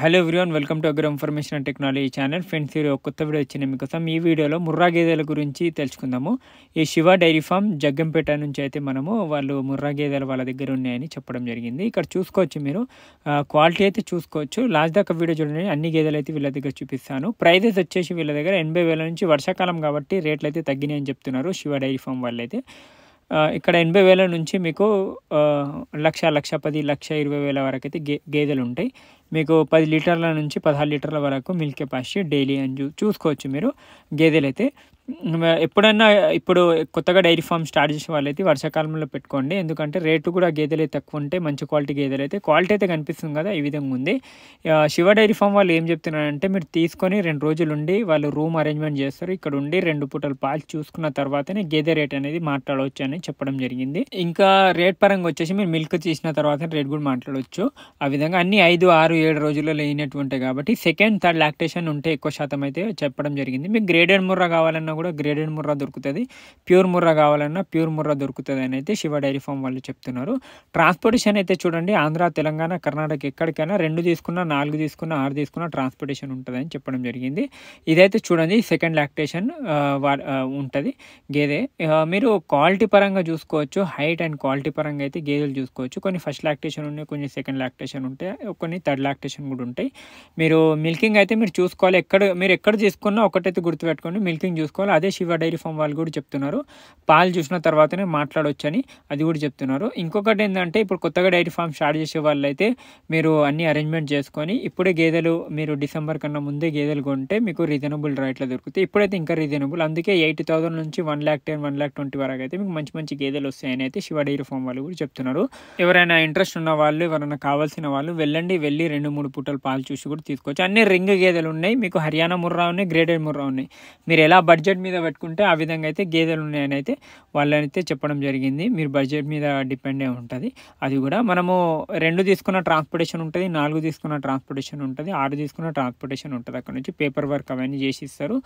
hello everyone welcome to agri information and technology channel friends ఈరోజు కొత్త video వచ్చింది మీకోసం ఈ వీడియోలో ముర్రా గేదెల గురించి తెలుసుకుందాము ఈ శివ డైరీ ఫామ్ జగ్గంపేట నుంచి అయితే మనము వాళ్ళు ముర్రా గేదెలు వాళ్ళ దగ్గర ఉన్నాయని చెప్పడం జరిగింది ఇక్కడ చూసుకోవచ్చు మీరు క్వాలిటీ అయితే చూసుకోవచ్చు లాస్ట్ దాకా వీడియో చూడండి అన్ని గేదెలు అయితే వీళ్ళ దగ్గర చూపిస్తాను ప్రైజెస్ వచ్చేసి వీళ్ళ దగ్గర ఎనభై వేల నుంచి వర్షాకాలం కాబట్టి రేట్లు అయితే తగ్గినాయని చెప్తున్నారు శివ డైరీ ఫామ్ వాళ్ళైతే ఇక్కడ ఎనభై వేల నుంచి మీకు లక్ష లక్ష పది లక్ష ఇరవై వేల వరకు అయితే గే గేదెలు ఉంటాయి మీకు పది లీటర్ల నుంచి పదహారు లీటర్ల వరకు మిల్క్ కెపాసిటీ డైలీ అని చూ చూసుకోవచ్చు మీరు గేదెలు అయితే ఎప్పుడైనా ఇప్పుడు కొత్తగా డైరీ ఫామ్ స్టార్ట్ చేసే వాళ్ళైతే వర్షాకాలంలో పెట్టుకోండి ఎందుకంటే రేటు కూడా గేదెలు తక్కువ ఉంటే మంచి క్వాలిటీ గేదెలు అయితే క్వాలిటీ అయితే కనిపిస్తుంది కదా ఈ విధంగా ఉంది శివ డైరీ ఫామ్ వాళ్ళు ఏం చెప్తున్నారంటే మీరు తీసుకొని రెండు రోజులు ఉండి వాళ్ళు రూమ్ అరేంజ్మెంట్ చేస్తారు ఇక్కడ ఉండి రెండు పూటలు పాలు చూసుకున్న తర్వాతనే గేదె రేట్ అనేది మాట్లాడవచ్చు అని చెప్పడం జరిగింది ఇంకా రేట్ పరంగా వచ్చేసి మీరు మిల్క్ తీసిన తర్వాత రేట్ కూడా మాట్లాడవచ్చు ఆ విధంగా అన్ని ఐదు ఆరు ఏడు రోజుల్లో లేనటువంటి ఉంటాయి కాబట్టి సెకండ్ థర్డ్ లాక్టేషన్ ఉంటే ఎక్కువ శాతం అయితే చెప్పడం జరిగింది మీకు గ్రేడెడ్ ముర్రా కావాలన్న కావాలన్నా కూడా గ్రేడెడ్ ముర్రా దొరుకుతుంది ప్యూర్ ముర్రా కావాలన్నా ప్యూర్ ముర్రా దొరుకుతుంది అని అయితే శివ డైరీ ఫామ్ వాళ్ళు చెప్తున్నారు ట్రాన్స్పోర్టేషన్ అయితే చూడండి ఆంధ్ర తెలంగాణ కర్ణాటక ఎక్కడికైనా రెండు తీసుకున్నా నాలుగు తీసుకున్నా ఆరు తీసుకున్నా ట్రాన్స్పోర్టేషన్ ఉంటుందని చెప్పడం జరిగింది ఇదైతే చూడండి సెకండ్ లాక్టేషన్ ఉంటుంది గేదె మీరు క్వాలిటీ పరంగా చూసుకోవచ్చు హైట్ అండ్ క్వాలిటీ పరంగా అయితే గేదెలు చూసుకోవచ్చు కొన్ని ఫస్ట్ లాక్టేషన్ ఉన్నాయి కొన్ని సెకండ్ లాక్టేషన్ ఉంటాయి కొన్ని థర్డ్ లాక్టేషన్ కూడా ఉంటాయి మీరు మిల్కింగ్ అయితే మీరు చూసుకోవాలి ఎక్కడ మీరు ఎక్కడ తీసుకున్నా ఒకటైతే గుర్తుపెట్టుకోండి మిల్కింగ్ చూసుకోవాలి చేసుకోవాలి అదే శివ డైరీ ఫామ్ వాళ్ళు కూడా చెప్తున్నారు పాలు చూసిన తర్వాతనే మాట్లాడొచ్చని అది కూడా చెప్తున్నారు ఇంకొకటి ఏంటంటే ఇప్పుడు కొత్తగా డైరీ ఫామ్ స్టార్ట్ చేసే వాళ్ళు అయితే మీరు అన్ని అరేంజ్మెంట్ చేసుకొని ఇప్పుడే గేదెలు మీరు డిసెంబర్ కన్నా ముందే గేదెలు కొంటే మీకు రీజనబుల్ రేట్లో దొరుకుతాయి ఇప్పుడైతే ఇంకా రీజనబుల్ అందుకే ఎయిటీ థౌసండ్ నుంచి one lakh ten one lakh twenty వరకు అయితే మీకు మంచి మంచి గేదెలు వస్తాయని అయితే శివ డైరీ ఫామ్ వాళ్ళు కూడా చెప్తున్నారు ఎవరైనా ఇంట్రెస్ట్ ఉన్న వాళ్ళు ఎవరైనా కావాల్సిన వాళ్ళు వెళ్ళండి వెళ్ళి రెండు మూడు పూటలు పాలు చూసి కూడా తీసుకోవచ్చు అన్ని రింగ్ గేదెలు ఉన్నాయి మీకు హర్యానా ముర్రా ఉన్నాయి గ్రేటెడ్ ముర్రా ఉన్నాయి మీరు ఎలా బడ్జెట్ బడ్జెట్ మీద పెట్టుకుంటే ఆ విధంగా అయితే గేదెలు ఉన్నాయని అయితే వాళ్ళనైతే చెప్పడం జరిగింది మీరు బడ్జెట్ మీద డిపెండ్ అయి ఉంటుంది అది కూడా మనము రెండు తీసుకున్న ట్రాన్స్పోర్టేషన్ ఉంటుంది నాలుగు తీసుకున్న ట్రాన్స్పోర్టేషన్ ఉంటుంది ఆరు తీసుకున్న ట్రాన్స్పోర్టేషన్ ఉంటుంది అక్కడ నుంచి పేపర్ వర్క్ అవన్నీ చేసి ఇస్తారు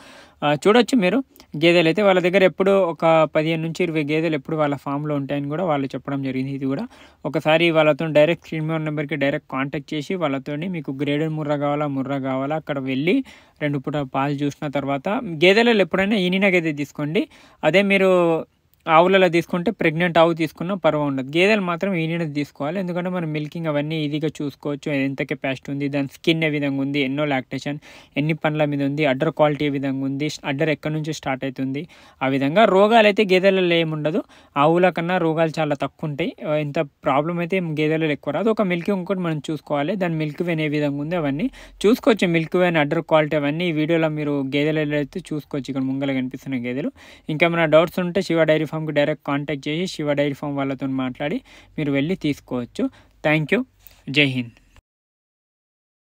చూడొచ్చు మీరు గేదెలు అయితే వాళ్ళ దగ్గర ఎప్పుడు ఒక పదిహేను నుంచి ఇరవై గేదెలు ఎప్పుడు వాళ్ళ ఫామ్లో ఉంటాయని కూడా వాళ్ళు చెప్పడం జరిగింది ఇది కూడా ఒకసారి వాళ్ళతో డైరెక్ట్ స్క్రీన్ నెంబర్కి డైరెక్ట్ కాంటాక్ట్ చేసి వాళ్ళతో మీకు గ్రేడెడ్ ముర్రా కావాలా ముర్రా కావాలా అక్కడ వెళ్ళి రెండు పూట పాలు చూసిన తర్వాత గేదెలలో ఎప్పుడైనా ఈనినకైతే తీసుకోండి అదే మీరు ఆవులలో తీసుకుంటే ప్రెగ్నెంట్ ఆవు తీసుకున్నా పర్వాలేదు ఉండదు గేదెలు మాత్రం ఈనినది తీసుకోవాలి ఎందుకంటే మనం మిల్కింగ్ అవన్నీ ఈజీగా చూసుకోవచ్చు ఎంత కెపాసిటీ ఉంది దాని స్కిన్ ఏ విధంగా ఉంది ఎన్నో లాక్టేషన్ ఎన్ని పనుల మీద ఉంది అడ్డర్ క్వాలిటీ ఏ విధంగా ఉంది అడ్డర్ ఎక్కడి నుంచి స్టార్ట్ అవుతుంది ఆ విధంగా రోగాలు అయితే గేదెలలో ఏముండదు ఆవుల కన్నా రోగాలు చాలా తక్కువ ఉంటాయి ఎంత ప్రాబ్లం అయితే గేదెలలో ఎక్కువ రాదు ఒక మిల్క్ ఇంకోటి మనం చూసుకోవాలి దాని మిల్క్ వెన్ ఏ విధంగా ఉంది అవన్నీ చూసుకోవచ్చు మిల్క్ వెన్ అడ్డర్ క్వాలిటీ అవన్నీ వీడియోలో మీరు గేదెలలో అయితే చూసుకోవచ్చు ఇక్కడ ముంగల కనిపిస్తున్న గేదెలు ఇంకా డౌట్స్ ఉంటే శివ డైరీ ఫామ్కి డైరెక్ట్ కాంటాక్ట్ చేసి శివ డైరీ ఫామ్ వాళ్ళతో మాట్లాడి మీరు వెళ్ళి తీసుకోవచ్చు థ్యాంక్ యూ జై హింద్